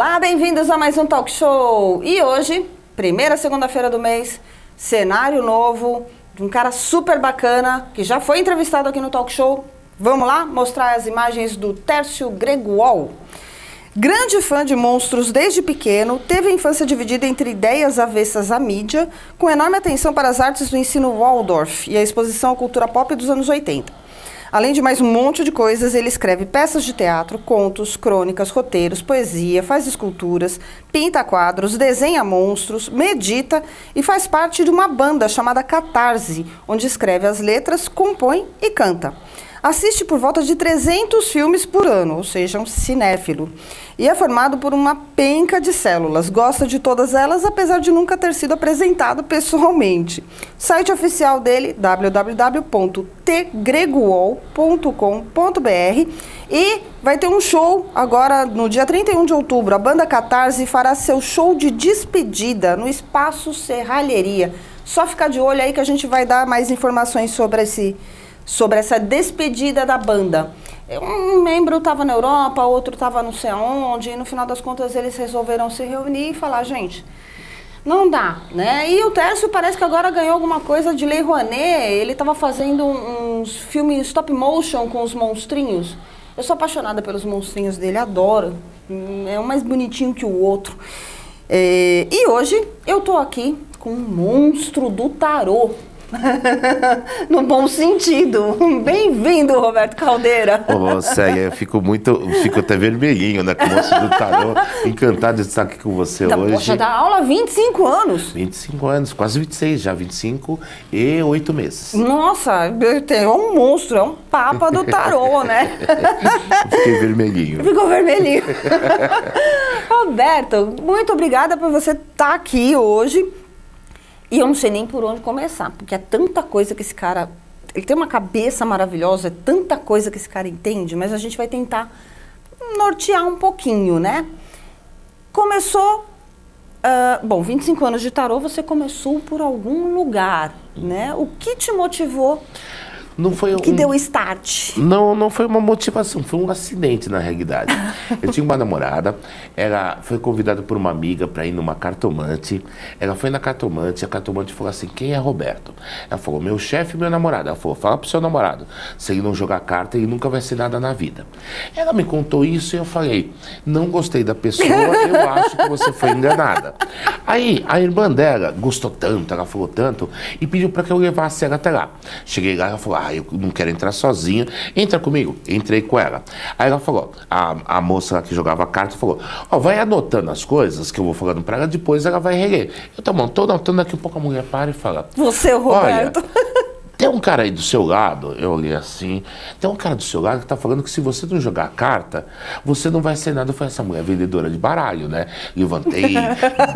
Olá, bem-vindos a mais um talk show. E hoje, primeira segunda-feira do mês, cenário novo, de um cara super bacana que já foi entrevistado aqui no talk show. Vamos lá mostrar as imagens do Tércio Gregual. Grande fã de monstros desde pequeno, teve a infância dividida entre ideias avessas à mídia, com enorme atenção para as artes do ensino Waldorf e a exposição à cultura pop dos anos 80. Além de mais um monte de coisas, ele escreve peças de teatro, contos, crônicas, roteiros, poesia, faz esculturas, pinta quadros, desenha monstros, medita e faz parte de uma banda chamada Catarse, onde escreve as letras, compõe e canta. Assiste por volta de 300 filmes por ano, ou seja, um cinéfilo. E é formado por uma penca de células. Gosta de todas elas, apesar de nunca ter sido apresentado pessoalmente. Site oficial dele, www.tgreguol.com.br. E vai ter um show agora no dia 31 de outubro. A banda Catarse fará seu show de despedida no Espaço Serralheria. Só ficar de olho aí que a gente vai dar mais informações sobre esse sobre essa despedida da banda. Um membro estava na Europa, outro estava não sei aonde, e no final das contas eles resolveram se reunir e falar, gente, não dá, né? E o Tércio parece que agora ganhou alguma coisa de Lei Rouanet, ele estava fazendo uns filmes stop motion com os monstrinhos. Eu sou apaixonada pelos monstrinhos dele, adoro. É um mais bonitinho que o outro. É, e hoje eu tô aqui com um monstro do tarô. no bom sentido. Bem-vindo, Roberto Caldeira. Ô, Célia, eu fico muito, fico até vermelhinho, né, com o moço do tarô. Encantado de estar aqui com você tá, hoje. Poxa, dá aula há 25 anos. 25 anos, quase 26 já, 25 e 8 meses. Nossa, é um monstro, é um papa do tarô, né? Fiquei vermelhinho. Ficou vermelhinho. Roberto, muito obrigada por você estar aqui hoje. E eu não sei nem por onde começar, porque é tanta coisa que esse cara. Ele tem uma cabeça maravilhosa, é tanta coisa que esse cara entende, mas a gente vai tentar nortear um pouquinho, né? Começou. Uh, bom, 25 anos de tarô, você começou por algum lugar, né? O que te motivou não foi que um, deu start. Não, não foi uma motivação, foi um acidente na realidade. Eu tinha uma namorada, ela foi convidada por uma amiga para ir numa cartomante. Ela foi na cartomante, a cartomante falou assim: "Quem é Roberto?". Ela falou: "Meu chefe e meu namorado". Ela falou: "Fala pro seu namorado, se ele não jogar carta, ele nunca vai ser nada na vida". Ela me contou isso e eu falei: "Não gostei da pessoa, eu acho que você foi enganada". Aí a irmã dela gostou tanto, ela falou tanto e pediu para que eu levasse ela até lá. Cheguei lá, ela falou: ah, ah, eu não quero entrar sozinha, entra comigo. Entrei com ela. Aí ela falou, a, a moça que jogava carta falou, ó, oh, vai anotando as coisas que eu vou falando pra ela, depois ela vai reler. Eu tô, montando anotando, daqui a pouco a mulher para e fala... Você, Roberto... Olha, tem um cara aí do seu lado, eu olhei assim, tem um cara do seu lado que tá falando que se você não jogar carta, você não vai ser nada. Foi essa mulher é vendedora de baralho, né? Levantei,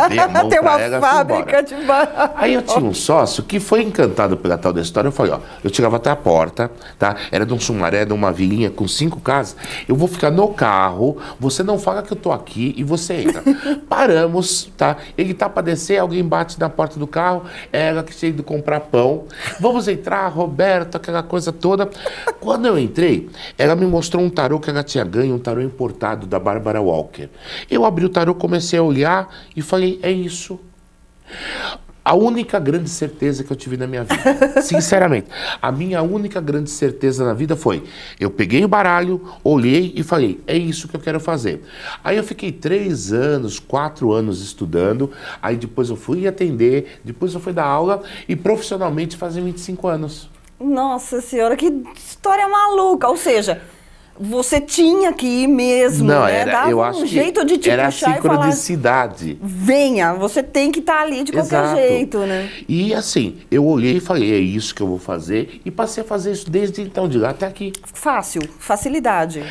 dei a mão tem uma ela, fábrica de baralho. Aí eu tinha um sócio que foi encantado pela tal da história. Eu falei, ó, eu tirava até a porta, tá? Era de um sumaré, de uma vilinha com cinco casas. Eu vou ficar no carro, você não fala que eu tô aqui e você entra. Paramos, tá? Ele tá pra descer, alguém bate na porta do carro, é ela que chega ido comprar pão. Vamos entrar entrar, Roberto, aquela coisa toda. Quando eu entrei, ela me mostrou um tarô que ela tinha ganho, um tarô importado da Bárbara Walker. Eu abri o tarô, comecei a olhar e falei: é isso a única grande certeza que eu tive na minha vida. Sinceramente, a minha única grande certeza na vida foi: eu peguei o baralho, olhei e falei, é isso que eu quero fazer. Aí eu fiquei três anos, quatro anos estudando, aí depois eu fui atender, depois eu fui dar aula e profissionalmente fazia 25 anos. Nossa senhora, que história maluca! Ou seja, você tinha que ir mesmo, não, né? Era, eu um acho jeito de te era puxar a sincronicidade. Falar, assim, Venha, você tem que estar tá ali de qualquer Exato. jeito, né? E assim, eu olhei e falei, é isso que eu vou fazer. E passei a fazer isso desde então, de lá até aqui. Fácil, facilidade.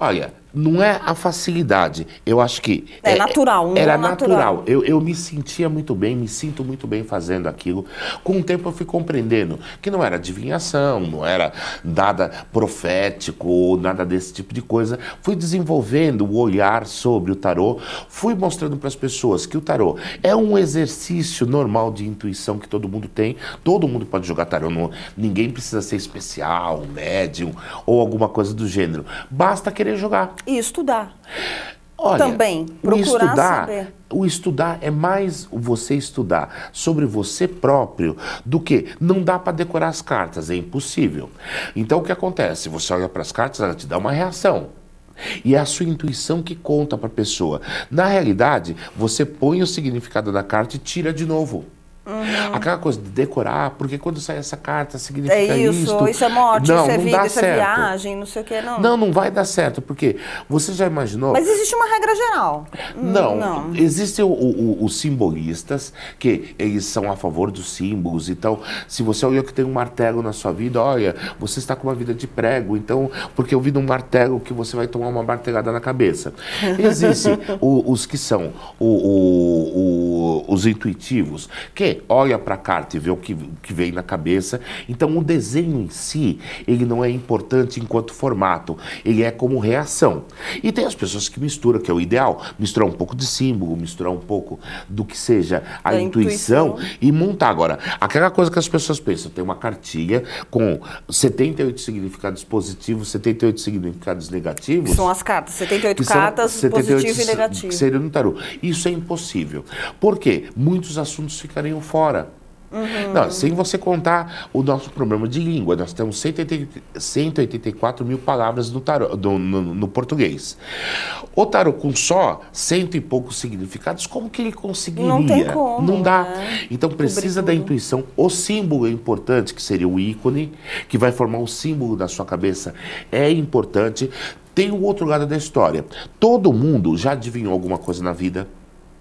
Olha, não é a facilidade. Eu acho que. É, é natural, Era é natural. natural. Eu, eu me sentia muito bem, me sinto muito bem fazendo aquilo. Com o tempo eu fui compreendendo que não era adivinhação, não era nada profético, nada desse tipo de coisa. Fui desenvolvendo o olhar sobre o tarô, fui mostrando para as pessoas que o tarô é um exercício normal de intuição que todo mundo tem. Todo mundo pode jogar tarô, não, ninguém precisa ser especial, médium ou alguma coisa do gênero. Basta querer jogar. E estudar. Olha, também procurar o estudar, saber. O estudar é mais você estudar sobre você próprio do que não dá para decorar as cartas, é impossível. Então o que acontece? Você olha para as cartas, ela te dá uma reação. E é a sua intuição que conta para a pessoa. Na realidade, você põe o significado da carta e tira de novo. Uhum. Aquela coisa de decorar, porque quando sai essa carta significa é isso. Isto. Isso é morte, não, isso é não vida, dá isso é certo. é viagem, não sei o que, não. Não, não vai dar certo, porque você já imaginou. Mas existe uma regra geral. Hum, não, não. existem os simbolistas, que eles são a favor dos símbolos. Então, se você é olha que tem um martelo na sua vida, olha, você está com uma vida de prego, então, porque eu vi num um martelo que você vai tomar uma martelada na cabeça. Existem os que são o, o, o, os intuitivos, que olha para a carta e vê o que, o que vem na cabeça. Então, o desenho em si, ele não é importante enquanto formato, ele é como reação. E tem as pessoas que misturam, que é o ideal, misturar um pouco de símbolo, misturar um pouco do que seja a intuição, intuição e montar. Agora, aquela coisa que as pessoas pensam, tem uma cartilha com 78 significados positivos, 78 significados negativos. Que são as cartas, 78 cartas, 78 positivo e negativo. Que seria no tarô. Isso é impossível. Por quê? Muitos assuntos ficariam fora. Uhum. Não, sem você contar o nosso problema de língua, nós temos 184 mil palavras no, tarô, no, no, no, português. O tarô com só cento e poucos significados, como que ele conseguiria? Não tem como. Não dá. Né? Então precisa da intuição. O símbolo é importante, que seria o ícone, que vai formar o símbolo da sua cabeça, é importante. Tem o outro lado da história. Todo mundo já adivinhou alguma coisa na vida?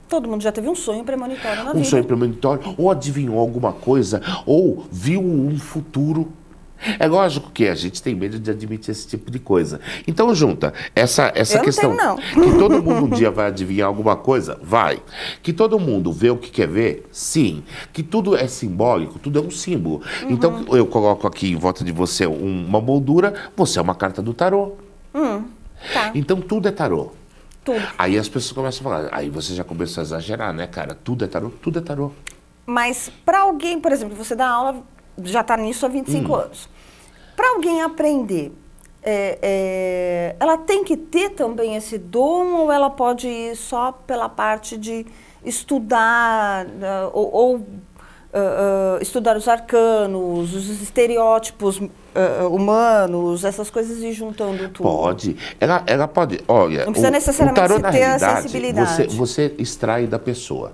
Todo mundo já teve um sonho premonitório na um vida. Um sonho premonitório, ou adivinhou alguma coisa, ou viu um futuro. É lógico que a gente tem medo de admitir esse tipo de coisa. Então junta essa essa Eu questão não tenho, não. que todo mundo um dia vai adivinhar alguma coisa, vai. Que todo mundo vê o que quer ver, sim. Que tudo é simbólico, tudo é um símbolo. Uhum. Então eu coloco aqui em volta de você uma moldura, você é uma carta do tarô. Uhum. Tá. Então tudo é tarô. Tudo. Aí as pessoas começam a falar, aí você já começou a exagerar, né, cara? Tudo é tarô, tudo é tarô. Mas para alguém, por exemplo, você dá aula, já está nisso há 25 hum. anos. Para alguém aprender, é, é, ela tem que ter também esse dom ou ela pode ir só pela parte de estudar né, ou, ou uh, estudar os arcanos, os estereótipos uh, humanos, essas coisas e juntando tudo? Pode. Ela, ela pode. Olha, não precisa o, necessariamente o tarô, ter a sensibilidade. Você, você extrai da pessoa.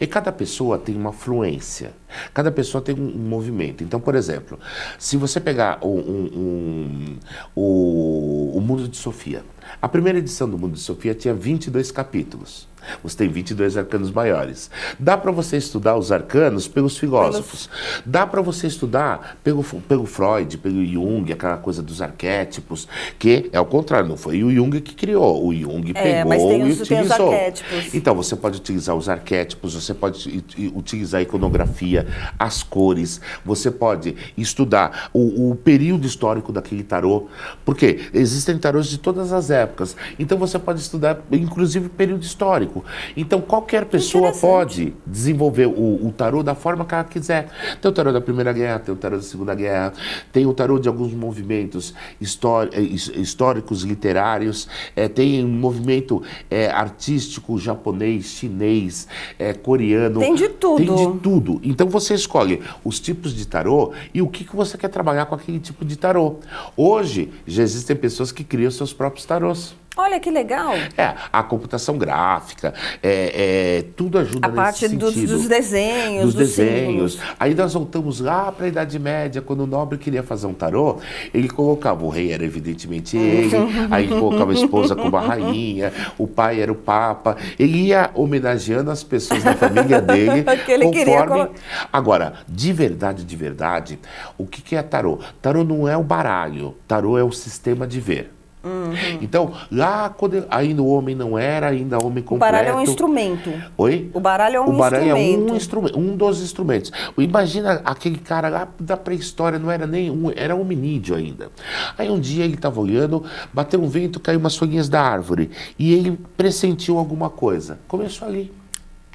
E cada pessoa tem uma fluência, cada pessoa tem um, movimento. Então, por exemplo, se você pegar o, um, um, o, o Mundo de Sofia, a primeira edição do Mundo de Sofia tinha 22 capítulos. Você tem 22 arcanos maiores. Dá para você estudar os arcanos pelos filósofos. Dá para você estudar pelo, pelo Freud, pelo Jung, aquela coisa dos arquétipos, que é o contrário, não foi o Jung que criou. O Jung é, pegou mas tem e os, utilizou. Tem então, você pode utilizar os arquétipos, você pode utilizar a iconografia, as cores, você pode estudar o, o período histórico daquele tarô, porque existem tarôs de todas as épocas. Então, você pode estudar, inclusive, período histórico branco. Então, qualquer pessoa pode desenvolver o, o tarô da forma que ela quiser. Tem o tarô da Primeira Guerra, tem o tarô da Segunda Guerra, tem o tarô de alguns movimentos eh, históricos, literários, é, tem um movimento é, artístico japonês, chinês, é, coreano. Tem de tudo. Tem de tudo. Então, você escolhe os tipos de tarô e o que, que você quer trabalhar com aquele tipo de tarô. Hoje, já existem pessoas que criam seus próprios tarôs. Olha que legal! É, a computação gráfica, é, é tudo ajuda a nesse parte dos desenhos, dos, dos desenhos. Símbolos. Aí nós voltamos lá para a Idade Média, quando o nobre queria fazer um tarô, ele colocava o rei era evidentemente ele, aí ele colocava a esposa como a rainha, o pai era o papa. Ele ia homenageando as pessoas da família dele, conforme. Queria... Agora, de verdade, de verdade, o que, que é tarô? Tarô não é o baralho, tarô é o sistema de ver. Uhum. Então, lá quando ainda o homem não era, ainda homem completo. O baralho é um instrumento. Oi? O baralho é um instrumento. O baralho instrumento. é um instrumento, um dos instrumentos. Imagina aquele cara lá da pré-história, não era nem um, era hominídeo ainda. Aí um dia ele estava olhando, bateu um vento, caiu umas folhinhas da árvore e ele pressentiu alguma coisa. Começou ali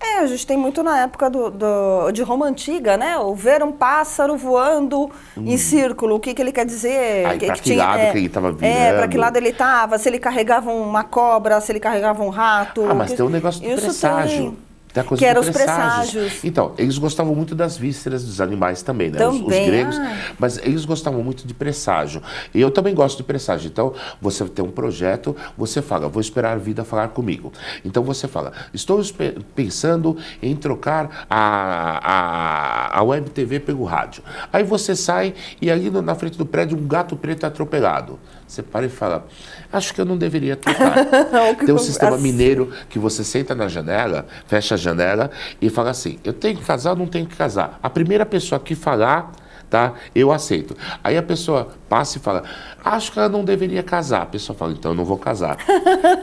é, a gente tem muito na época do, do, de Roma Antiga, né? O ver um pássaro voando hum. em círculo, o que, que ele quer dizer? Aí, ah, que, pra que, que tinha, lado é, que ele estava É, para que lado ele estava, se ele carregava uma cobra, se ele carregava um rato. Ah, mas que... tem um negócio do Isso presságio. Tem. Da coisa que eram os presságios. Então, eles gostavam muito das vísceras dos animais também, né? Também. Os, os gregos. Ah. Mas eles gostavam muito de presságio. E eu também gosto de presságio. Então, você tem um projeto, você fala, vou esperar a vida falar comigo. Então, você fala, estou pensando em trocar a, a, a web TV pelo rádio. Aí você sai e ali na frente do prédio um gato preto é atropelado. Você para e fala, acho que eu não deveria tocar. É Tem um sistema assim. mineiro que você senta na janela, fecha a janela e fala assim, eu tenho que casar ou não tenho que casar? A primeira pessoa que falar tá? Eu aceito. Aí a pessoa passa e fala, acho que ela não deveria casar. A pessoa fala, então eu não vou casar.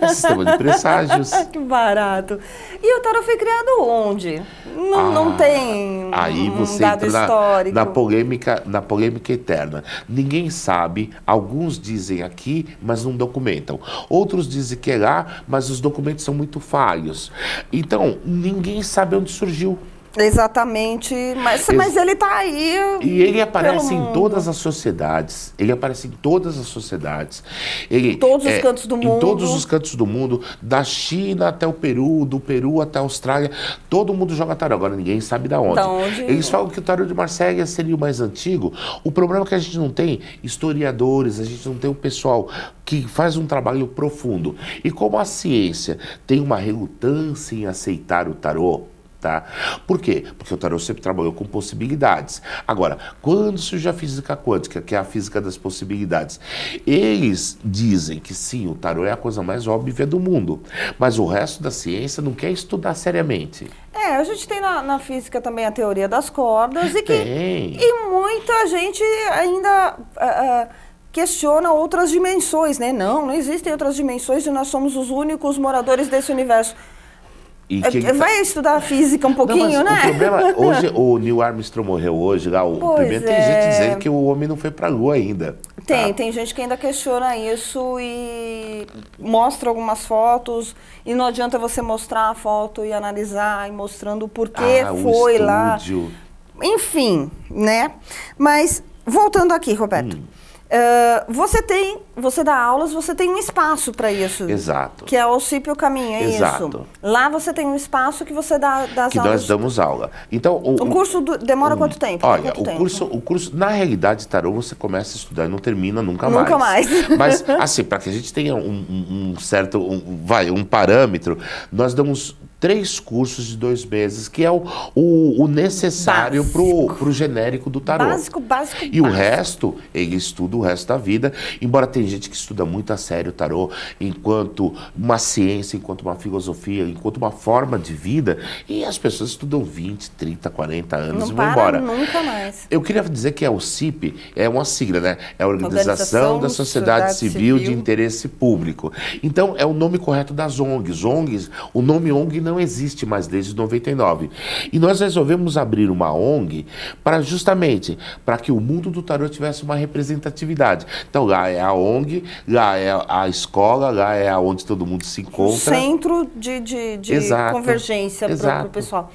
É sistema de presságios. que barato. E o tarot foi criado onde? Não, ah, não tem aí um você dado entra histórico. Na, na, polêmica, na polêmica eterna. Ninguém sabe, alguns dizem aqui, mas não documentam. Outros dizem que é lá, mas os documentos são muito falhos. Então, ninguém sabe onde surgiu. Exatamente, mas, Ex mas ele está aí. E ele aparece em todas as sociedades. Ele aparece em todas as sociedades. Ele, em todos é, os cantos do mundo. Em todos os cantos do mundo, da China até o Peru, do Peru até a Austrália. Todo mundo joga tarô. Agora ninguém sabe da onde. Da onde Eles falam que o tarô de Marsella seria o mais antigo. O problema é que a gente não tem historiadores, a gente não tem o pessoal que faz um trabalho profundo. E como a ciência tem uma relutância em aceitar o tarô, Tá? Por quê? Porque o tarô sempre trabalhou com possibilidades. Agora, quando surge a física quântica, que é a física das possibilidades, eles dizem que sim, o tarô é a coisa mais óbvia do mundo, mas o resto da ciência não quer estudar seriamente. É, a gente tem na, na física também a teoria das cordas e que e muita gente ainda uh, questiona outras dimensões, né? Não, não existem outras dimensões e nós somos os únicos moradores desse universo. É, Quem... Vai tá estudar física um pouquinho, não, né? O problema, é, hoje, o Neil Armstrong morreu hoje lá, o tem gente é. dizendo que o homem não foi pra lua ainda. Tem, tá? tem gente que ainda questiona isso e mostra algumas fotos e não adianta você mostrar a foto e analisar e mostrando ah, o porquê ah, foi o lá. Enfim, né? Mas voltando aqui, Roberto. Hum. Ah, você tem, você dá aulas, você tem um espaço para isso. Exato. Que é o Cípio Caminho, é Exato. isso. Lá você tem um espaço que você dá das aulas. Que nós damos aula. Então, o, o curso do, demora um, quanto tempo? Olha, quanto o, tempo? Curso, o curso, na realidade, tarô você começa a estudar e não termina nunca mais. Nunca mais. Mas, assim, para que a gente tenha um, um certo, um, vai, um parâmetro, nós damos três cursos de dois meses, que é o, o, o necessário para o genérico do tarô. Básico, básico, E básico. o resto, ele estuda o resto da vida, embora tem gente que estuda muito a sério o tarô, enquanto uma ciência, enquanto uma filosofia, enquanto uma forma de vida, e as pessoas estudam 20, 30, 40 anos Não e vão embora. nunca mais. Eu queria dizer que a é OCIP é uma sigla, né? É a Organização, Organização da Sociedade, Sociedade Civil, Civil, de Interesse Público. Então, é o nome correto das ONGs. ONGs, o nome ONG não não existe mais desde 99. E nós resolvemos abrir uma ONG para justamente para que o mundo do tarot tivesse uma representatividade. Então lá é a ONG, lá é a escola, lá é onde todo mundo se encontra. centro de, de, de convergência para o pessoal.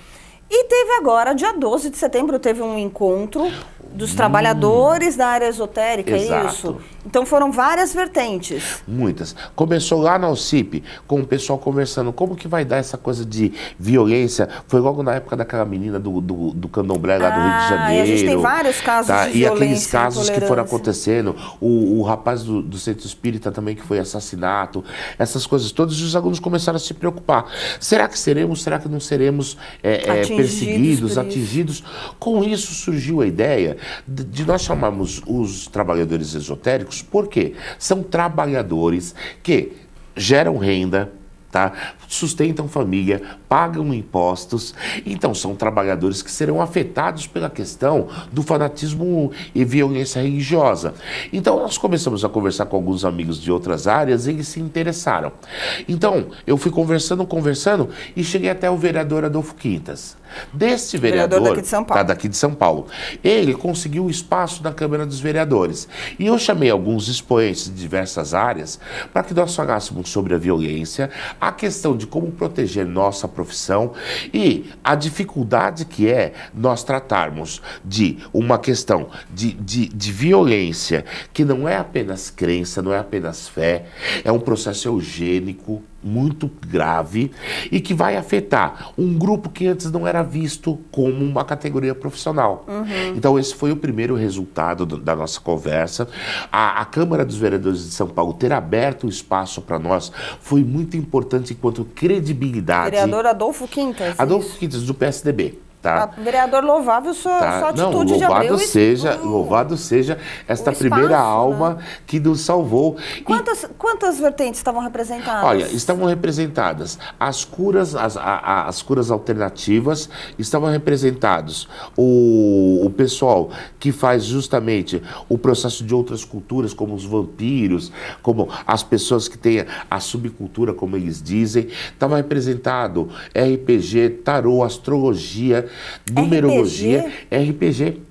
E teve agora, dia 12 de setembro, teve um encontro dos hum. trabalhadores da área esotérica, é Exato. isso? Então foram várias vertentes. Muitas. Começou lá na OCIP, com o pessoal conversando como que vai dar essa coisa de violência. Foi logo na época daquela menina do, do, do candomblé lá ah, do Rio de Janeiro. Ah, e a gente tem vários casos tá? de violência. E aqueles casos que foram acontecendo. O, o rapaz do, do centro espírita também que foi assassinato. Essas coisas todas. E os alunos começaram a se preocupar. Será que seremos? Será que não seremos é, é, perseguidos, atingidos. Com isso surgiu a ideia de nós chamarmos os trabalhadores esotéricos, porque são trabalhadores que geram renda, Tá? sustentam família, pagam impostos. Então, são trabalhadores que serão afetados pela questão do fanatismo e violência religiosa. Então, nós começamos a conversar com alguns amigos de outras áreas e eles se interessaram. Então, eu fui conversando, conversando e cheguei até o vereador Adolfo Quintas. Desse vereador, vereador daqui, de tá daqui de São Paulo, ele conseguiu o espaço na Câmara dos Vereadores. E eu chamei alguns expoentes de diversas áreas para que nós falássemos sobre a violência, a questão de como proteger nossa profissão e a dificuldade que é nós tratarmos de uma questão de, de, de violência que não é apenas crença, não é apenas fé, é um processo eugênico, muito grave e que vai afetar um grupo que antes não era visto como uma categoria profissional. Uhum. Então, esse foi o primeiro resultado do, da nossa conversa. A, a, Câmara dos Vereadores de São Paulo ter aberto o espaço para nós foi muito importante enquanto credibilidade. Vereador Adolfo Quintas. É Adolfo isso. Quintas, do PSDB. Tá? Ah, vereador, louvável sua, tá? sua atitude Não, louvado de abril. Seja, o, louvado seja esta espaço, primeira né? alma né? que nos salvou. Quantas, e, quantas vertentes estavam representadas? Olha, estavam representadas as curas, as, as curas alternativas, estavam representados o, o pessoal que faz justamente o processo de outras culturas, como os vampiros, como as pessoas que têm a subcultura, como eles dizem. Estava representado RPG, tarô, astrologia, numerologia, RPG.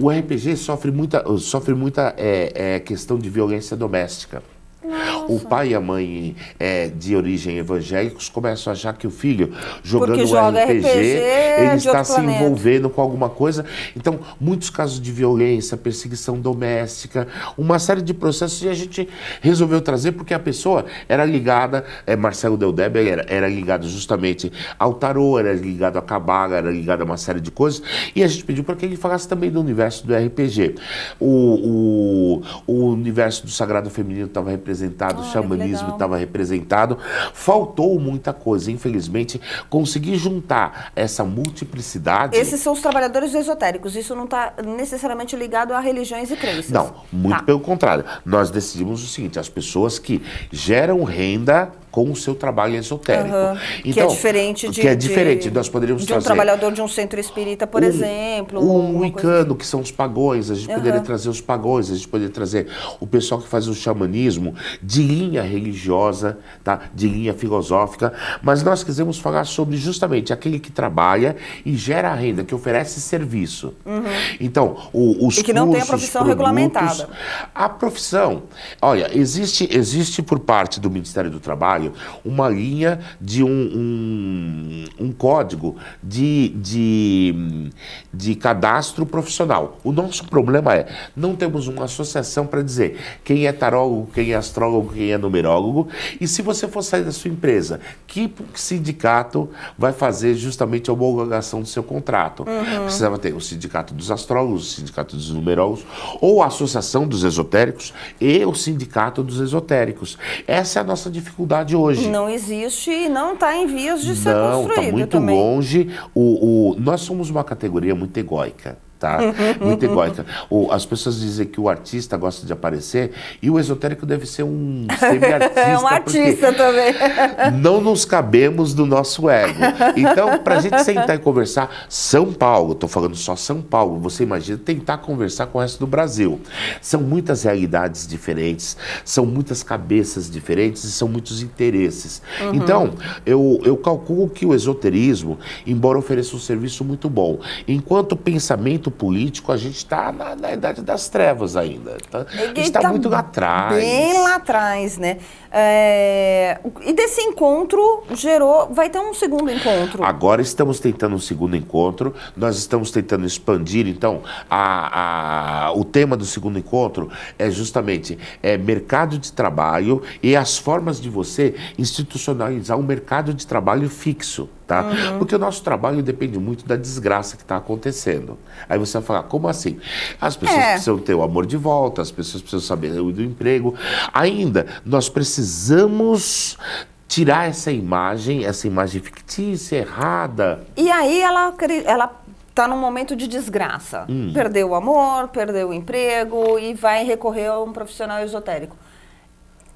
O RPG sofre muita, sofre muita é, é, questão de violência doméstica. Nossa. O pai e a mãe é, de origem evangélicos começam a achar que o filho, jogando o joga RPG, RPG, ele está se planeta. envolvendo com alguma coisa. Então, muitos casos de violência, perseguição doméstica, uma série de processos e a gente resolveu trazer porque a pessoa era ligada, é, Marcelo Deldebe era, era ligado justamente ao tarô, era ligado a cabala, era ligado a uma série de coisas. E a gente pediu para que ele falasse também do universo do RPG. O, o, o universo do Sagrado Feminino estava representado representado, o xamanismo estava representado. Faltou muita coisa, infelizmente, conseguir juntar essa multiplicidade. Esses são os trabalhadores esotéricos, isso não está necessariamente ligado a religiões e crenças. Não, muito tá. pelo contrário. Nós decidimos o seguinte: as pessoas que geram renda com o seu trabalho esotérico. Uhum. Então, que é então, diferente de. Que é diferente. De, nós poderíamos de um trazer. um trabalhador de um centro espírita, por um, exemplo. Um wicano, assim. que são os pagões. A gente uhum. poderia trazer os pagões, a gente poderia trazer o pessoal que faz o xamanismo de linha religiosa, tá? de linha filosófica. Mas nós quisemos falar sobre justamente aquele que trabalha e gera renda, que oferece serviço. Uhum. Então, o, os E que não cursos, tem a profissão produtos, regulamentada. A profissão. Olha, existe, existe por parte do Ministério do Trabalho uma linha de um, um, um código de, de, de cadastro profissional. O nosso problema é, não temos uma associação para dizer quem é tarólogo, quem é astrólogo, quem é numerólogo, e se você for sair da sua empresa, que sindicato vai fazer justamente a homologação do seu contrato? Uhum. Precisava ter o sindicato dos astrólogos, o sindicato dos numerólogos, ou a associação dos esotéricos e o sindicato dos esotéricos. Essa é a nossa dificuldade hoje. Não existe e não está em vias de não, ser tá construído. Não, está muito também. longe. O, o, nós somos uma categoria muito egóica tá? Muito egóica. Então, o, as pessoas dizem que o artista gosta de aparecer e o esotérico deve ser um semi-artista. é um artista também. não nos cabemos do nosso ego. Então, para a gente sentar e conversar, São Paulo, estou falando só São Paulo, você imagina tentar conversar com o resto do Brasil. São muitas realidades diferentes, são muitas cabeças diferentes e são muitos interesses. Uhum. Então, eu, eu calculo que o esoterismo, embora ofereça um serviço muito bom, enquanto pensamento político, a gente está na, na, idade das trevas ainda. Tá, a gente está tá muito lá atrás. Bem lá atrás, né? É, e desse encontro gerou. Vai ter um segundo encontro. Agora estamos tentando um segundo encontro, nós estamos tentando expandir. Então, a, a, o tema do segundo encontro é justamente é, mercado de trabalho e as formas de você institucionalizar um mercado de trabalho fixo. Tá? Uhum. Porque o nosso trabalho depende muito da desgraça que está acontecendo. Aí você vai falar, como assim? As pessoas é. precisam ter o amor de volta, as pessoas precisam saber do emprego. Ainda, nós precisamos tirar essa imagem, essa imagem fictícia, errada. E aí ela, ela está num momento de desgraça. Hum. Perdeu o amor, perdeu o emprego e vai recorrer a um profissional esotérico.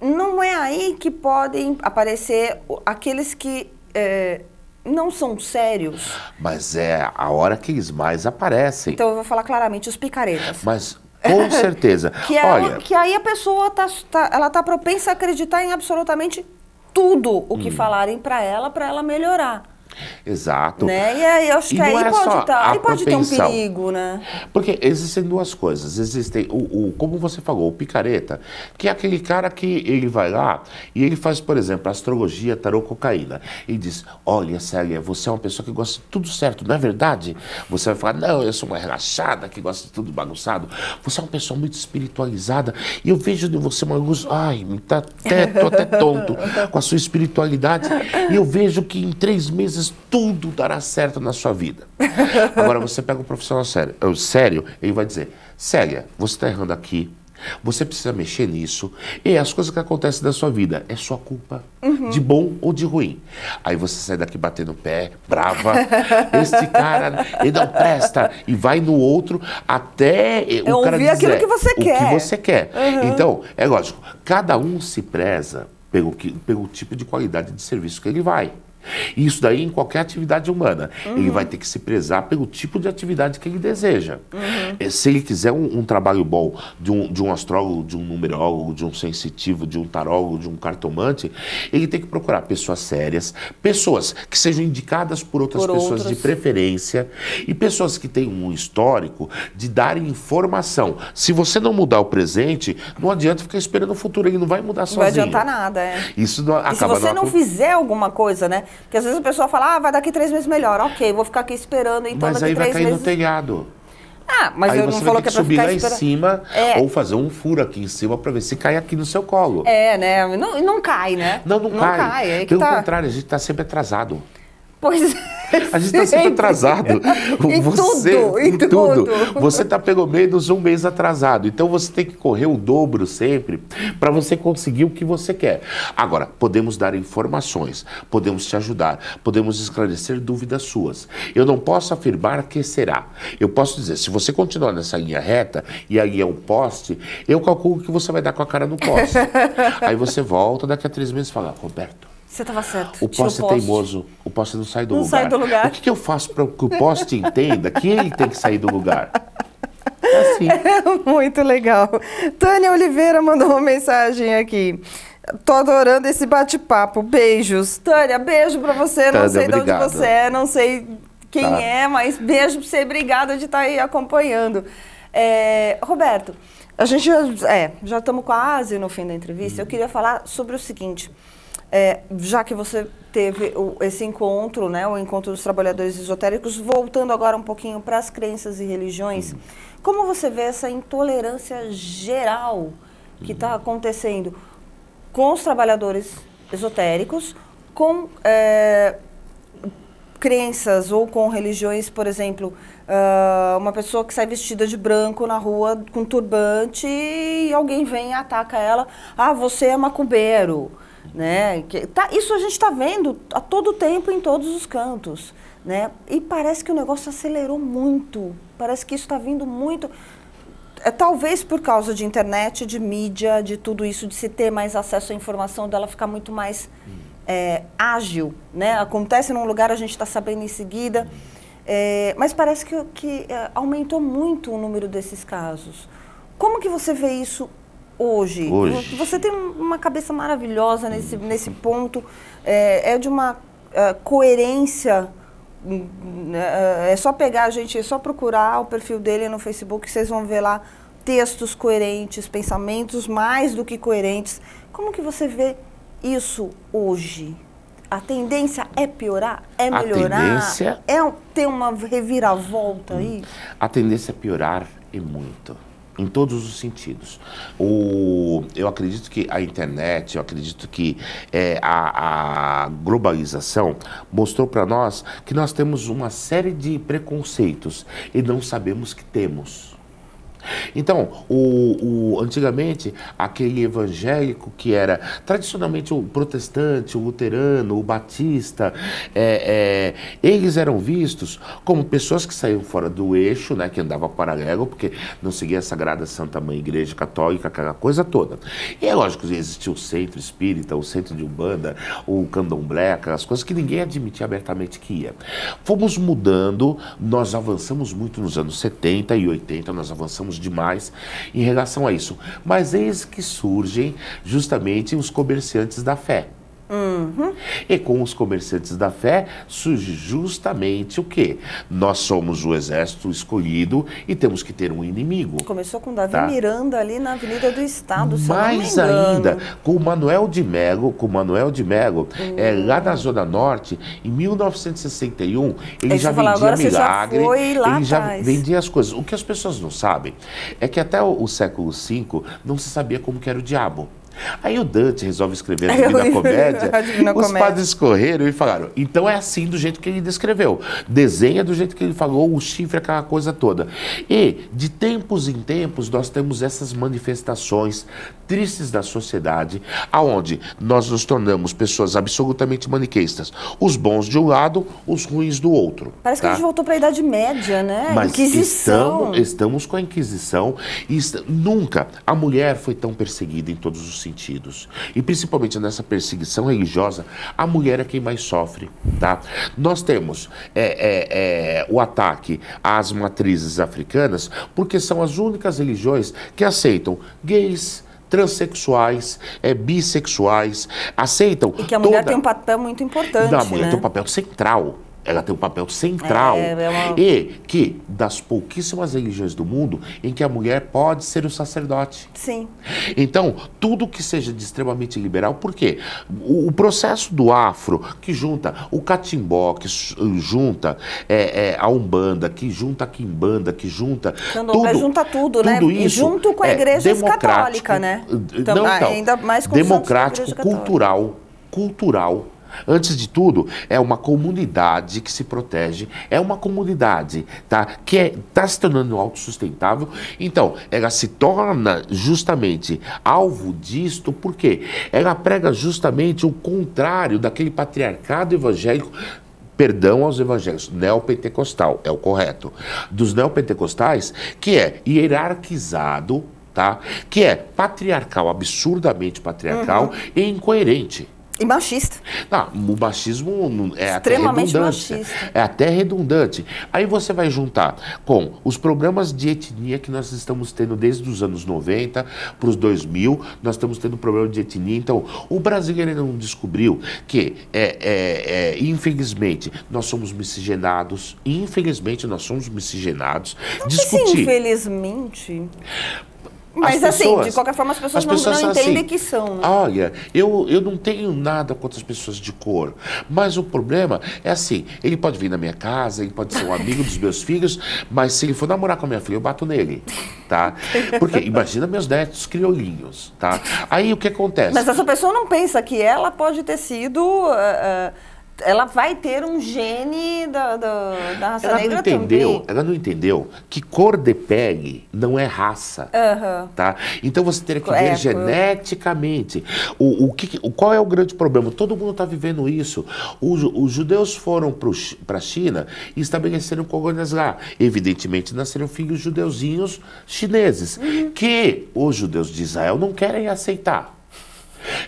Não é aí que podem aparecer aqueles que é, não são sérios. Mas é a hora que eles mais aparecem. Então eu vou falar claramente, os picaretas. Mas com certeza. que, é, Olha... que aí a pessoa tá, tá, ela tá propensa a acreditar em absolutamente tudo o que hum. falarem para ela, para ela melhorar. Exato. Né? E aí, eu acho e que aí é pode, tá, aí pode ter um perigo, né? Porque existem duas coisas. Existem, o, o, como você falou, o picareta, que é aquele cara que ele vai lá e ele faz, por exemplo, astrologia, tarô, cocaína. E diz, olha, Célia, você é uma pessoa que gosta de tudo certo, não é verdade? Você vai falar, não, eu sou uma relaxada que gosta de tudo bagunçado. Você é uma pessoa muito espiritualizada e eu vejo de você uma luz, ai, me tá até, tô até tonto com a sua espiritualidade. E eu vejo que em três meses coisas, tudo dará certo na sua vida. Agora você pega um profissional sério, é, sério ele vai dizer: Célia, você está errando aqui, você precisa mexer nisso. E as coisas que acontecem na sua vida é sua culpa, uhum. de bom ou de ruim. Aí você sai daqui batendo o pé, brava. esse cara, ele não presta. E vai no outro até Eu eh, é o cara dizer aquilo que você quer. O que você quer. Uhum. Então, é lógico, cada um se preza pelo, que, pelo tipo de qualidade de serviço que ele vai isso daí em qualquer atividade humana. Uhum. Ele vai ter que se prezar pelo tipo de atividade que ele deseja. Uhum. É, se ele quiser um, um, trabalho bom de um, de um astrólogo, de um numerólogo, de um sensitivo, de um tarólogo, de um cartomante, ele tem que procurar pessoas sérias, pessoas que sejam indicadas por outras por pessoas outras. de preferência e pessoas que tenham um histórico de dar informação. Se você não mudar o presente, não adianta ficar esperando o futuro, ele não vai mudar sozinho. Não vai adiantar nada, é. Isso não, e se você não, não fizer alguma coisa, né? Porque às vezes a pessoa fala, ah, vai daqui três meses melhor. Ok, vou ficar aqui esperando, então Mas daqui três meses... Mas aí vai cair meses... no telhado. Ah, mas aí eu não falou que, que é subir lá esperando. em cima é. ou fazer um furo aqui em cima para ver se cai aqui no seu colo. É, né? Não, não cai, né? Não, não, não cai. cai. É Pelo tá... contrário, a gente está sempre atrasado. Pois A gente está sempre atrasado. em você, tudo, em, em tudo. tudo. Você está pelo menos um mês atrasado. Então você tem que correr o dobro sempre para você conseguir o que você quer. Agora, podemos dar informações, podemos te ajudar, podemos esclarecer dúvidas suas. Eu não posso afirmar que será. Eu posso dizer, se você continuar nessa linha reta e aí é um poste, eu calculo que você vai dar com a cara no poste. aí você volta daqui a três meses e fala, Roberto, você estava certo. O poste é teimoso. O poste não sai do não lugar. Sai do lugar. O que, que eu faço para que o poste entenda que ele tem que sair do lugar? Assim. É muito legal. Tânia Oliveira mandou uma mensagem aqui. Tô adorando esse bate-papo. Beijos. Tânia, beijo para você. Tânia, não sei obrigado. de onde você é, não sei quem tá. é, mas beijo para você. Obrigada de estar tá aí acompanhando. É, Roberto, a gente já é, já estamos quase no fim da entrevista. Hum. Eu queria falar sobre o seguinte. É, já que você teve o, esse encontro, né, o encontro dos trabalhadores esotéricos, voltando agora um pouquinho para as crenças e religiões, uhum. como você vê essa intolerância geral que está uhum. acontecendo com os trabalhadores esotéricos, com é, crenças ou com religiões, por exemplo, uh, uma pessoa que sai vestida de branco na rua com turbante e alguém vem e ataca ela, ah, você é macumbeiro. Né? Que tá, isso a gente está vendo a todo tempo em todos os cantos. Né? E parece que o negócio acelerou muito. Parece que isso está vindo muito. É, talvez por causa de internet, de mídia, de tudo isso, de se ter mais acesso à informação, dela ficar muito mais hum. é, ágil. Né? Acontece num lugar, a gente está sabendo em seguida. É, mas parece que, que é, aumentou muito o número desses casos. Como que você vê isso hoje? hoje. Você tem uma cabeça maravilhosa nesse, nesse ponto, é, é de uma é, coerência. Hum, hum, é, é, só pegar a gente, é só procurar o perfil dele no Facebook, vocês vão ver lá textos coerentes, pensamentos mais do que coerentes. Como que você vê isso hoje? A tendência é piorar? É melhorar? A tendência... É ter uma reviravolta aí? Hum. A tendência é piorar e muito em todos os sentidos. O, eu acredito que a internet, eu acredito que é, a, a, globalização mostrou para nós que nós temos uma série de preconceitos e não sabemos que temos. Então, o, o, antigamente, aquele evangélico que era tradicionalmente o protestante, o luterano, o batista, é, é, eles eram vistos como pessoas que saíam fora do eixo, né, que andavam paralelo, porque não seguia a Sagrada Santa Mãe Igreja Católica, aquela coisa toda. E é lógico que existia o centro espírita, o centro de Umbanda, o candomblé, aquelas coisas que ninguém admitia abertamente que ia. Fomos mudando, nós avançamos muito nos anos 70 e 80, nós avançamos demais em relação a isso. Mas eis que surgem justamente os comerciantes da fé. Uhum. E com os comerciantes da fé surge justamente o quê? Nós somos o exército escolhido e temos que ter um inimigo. Começou com Davi tá? Miranda ali na Avenida do Estado, Mais ainda, com o Manuel de Mego, com Manuel de Mego, uhum. é, hum. lá na Zona Norte, em 1961, ele Deixa já vendia agora, milagre, já ele atrás. já vendia as coisas. O que as pessoas não sabem é que até o, o século V não se sabia como que era o diabo. Aí o Dante resolve escrever a Divina Comédia. a Divina os Comédia. padres correram e falaram: então é assim do jeito que ele descreveu. Desenha do jeito que ele falou, o chifre, aquela coisa toda. E, de tempos em tempos, nós temos essas manifestações tristes da sociedade, aonde nós nos tornamos pessoas absolutamente maniqueístas. Os bons de um lado, os ruins do outro. Parece tá? que a tá? gente voltou para a Idade Média, né? Mas Inquisição. Estamos, estamos com a Inquisição. E nunca a mulher foi tão perseguida em todos os sentidos. E principalmente nessa perseguição religiosa, a mulher é quem mais sofre. Tá? Nós temos é, é, é, o ataque às matrizes africanas, porque são as únicas religiões que aceitam gays, transexuais, é, bissexuais, aceitam. E que a mulher toda... tem um papel muito importante. a mulher né? tem um papel central ela tem um papel central é, é uma... e que das pouquíssimas religiões do mundo em que a mulher pode ser o sacerdote. Sim. Então, tudo que seja de extremamente liberal, por quê? O, o processo do afro, que junta o catimbó, que junta é, é, a umbanda, que junta a quimbanda, que junta Candomblé tudo, junta tudo, tudo né? Tudo isso junto com a é igreja católica, né? Então, não, então, ainda mais com democrático, cultural, cultural Antes de tudo, é uma comunidade que se protege, é uma comunidade tá? que está é, tá se tornando autossustentável. Então, ela se torna justamente alvo disto, porque ela prega justamente o contrário daquele patriarcado evangélico perdão aos evangélicos, neopentecostal, é o correto, dos neopentecostais, que é hierarquizado, tá? que é patriarcal, absurdamente patriarcal uhum. e incoerente. E machista. Não, o machismo é Extremamente até redundante. Machista. É até redundante. Aí você vai juntar com os problemas de etnia que nós estamos tendo desde os anos 90 para os 2000, nós estamos tendo problema de etnia. Então, o brasileiro não descobriu que, é, é, é, infelizmente, nós somos miscigenados. Infelizmente, nós somos miscigenados. Não Discutir. Infelizmente. Mas assim, de qualquer forma, as pessoas, as pessoas não, não entendem assim, que são. Né? Olha, ah, é. eu, eu não tenho nada contra as pessoas de cor, mas o problema é assim, ele pode vir na minha casa, ele pode ser um amigo dos meus filhos, mas se ele for namorar com a minha filha, eu bato nele, tá? Porque imagina meus netos criolinhos, tá? Aí o que acontece? Mas essa pessoa não pensa que ela pode ter sido... Uh, uh, ela vai ter um gene da, da, da raça ela negra não entendeu, também. Ela não entendeu que cor de pele não é raça, uhum. tá? Então você teria que é, ver é, geneticamente. O, o que, o, qual é o grande problema? Todo mundo está vivendo isso. Os, os judeus foram para a China e estabeleceram colônias lá. Evidentemente nasceram filhos judeuzinhos chineses, uhum. que os judeus de Israel não querem aceitar.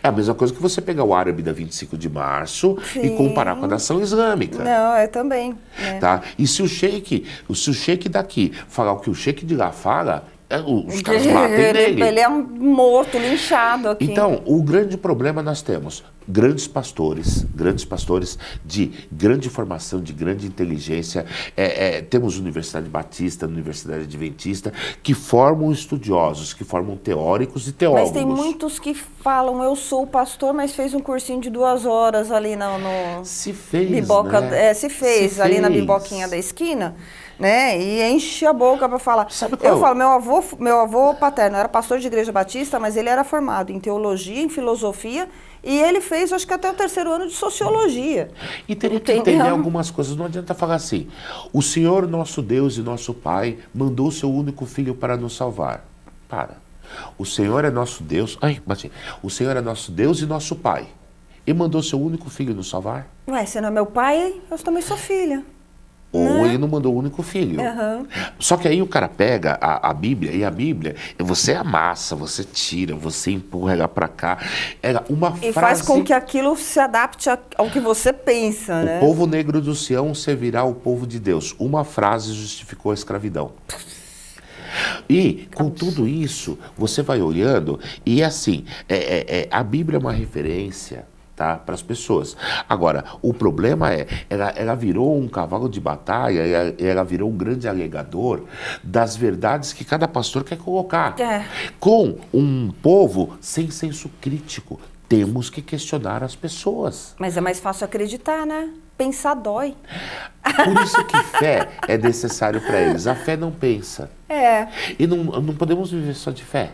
É a mesma coisa que você pegar o árabe da 25 de março Sim. e comparar com a nação islâmica. Não, é também. Né? Tá? E se o sheik, se o sheik daqui falar o que o sheik de lá fala, é, os caras matem ele. Ele é um morto, linchado aqui. Então, o grande problema nós temos grandes pastores, grandes pastores de grande formação, de grande inteligência. É, é, temos Universidade Batista, Universidade Adventista, que formam estudiosos, que formam teóricos e teólogos. Mas tem muitos que falam, eu sou pastor, mas fez um cursinho de duas horas ali no... no se fez, biboca, né? é, se fez, se ali fez. na biboquinha da esquina né? E enche a boca para falar. Sabe qual? Eu falo, meu avô, meu avô paterno era pastor de igreja batista, mas ele era formado em teologia, em filosofia, e ele fez, acho que até o terceiro ano de sociologia. E teria que entender algumas coisas. Não adianta falar assim: o Senhor, nosso Deus e nosso Pai, mandou o seu único filho para nos salvar. Para. O Senhor é nosso Deus. Ai, bati. Assim, o Senhor é nosso Deus e nosso Pai. E mandou seu único filho nos salvar? Ué, você não é meu pai, eu também sou filha. Ou não. Né? ele não mandou o único filho. Uhum. Só que aí o cara pega a, a, Bíblia, e a Bíblia, você amassa, você tira, você empurra ela para cá. Era uma e frase... faz com que aquilo se adapte ao que você pensa, o né? O povo negro do Sião servirá o povo de Deus. Uma frase justificou a escravidão. E com tudo isso, você vai olhando e é assim, é, é, é, a Bíblia é uma referência tá, para as pessoas. Agora, o problema é, ela, ela virou um cavalo de batalha, ela, ela, virou um grande alegador das verdades que cada pastor quer colocar. É. Com um povo sem senso crítico. Temos que questionar as pessoas. Mas é mais fácil acreditar, né? Pensar dói. Por isso que fé é necessário para eles. A fé não pensa. É. E não, não podemos viver só de fé.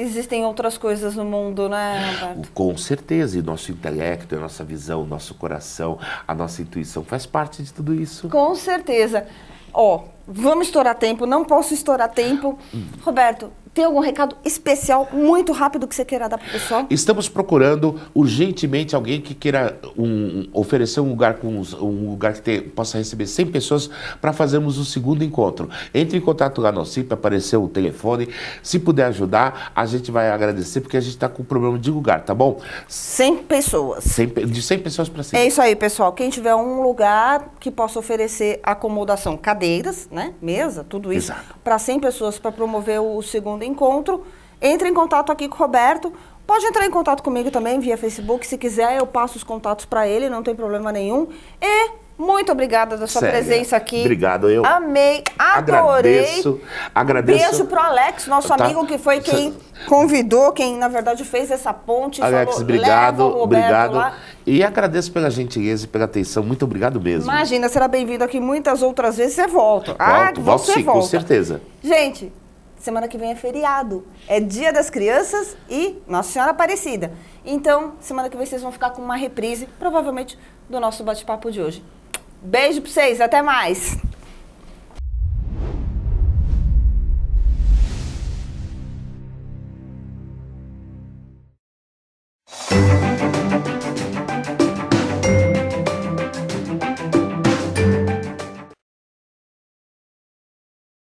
Existem outras coisas no mundo, né, Roberto? Com certeza, e nosso intelecto, a nossa visão, o nosso coração, a nossa intuição faz parte de tudo isso. Com certeza. Ó, oh, vamos estourar tempo, não posso estourar tempo. Hum. Roberto, tem algum recado especial, muito rápido, que você queira dar para o pessoal? Estamos procurando urgentemente alguém que queira um, oferecer um lugar, com um lugar que te, possa receber 100 pessoas para fazermos o um segundo encontro. Entre em contato lá no CIP, apareceu o telefone. Se puder ajudar, a gente vai agradecer, porque a gente está com problema de lugar, tá bom? 100 pessoas. 100, de 100 pessoas para 100. É isso aí, pessoal. Quem tiver um lugar que possa oferecer acomodação, cadeiras, né? mesa, tudo isso, para 100 pessoas, para promover o segundo do encontro, entre em contato aqui com o Roberto. Pode entrar em contato comigo também via Facebook, se quiser, eu passo os contatos para ele, não tem problema nenhum. E muito obrigada da sua Sério, presença aqui. Obrigado, eu. Amei, adorei. Agradeço, agradeço. Beijo pro Alex, nosso tá. amigo, que foi quem convidou, quem na verdade fez essa ponte. Alex, falou, obrigado, obrigado. Lá. E agradeço pela gentileza e pela atenção. Muito obrigado mesmo. Imagina, será bem-vindo aqui muitas outras vezes. Você volta. Volto, ah, volto você sim, volta. com certeza. Gente, semana que vem é feriado. É Dia das Crianças e Nossa Senhora Aparecida. Então, semana que vem vocês vão ficar com uma reprise, provavelmente, do nosso bate-papo de hoje. Beijo pra vocês, até mais!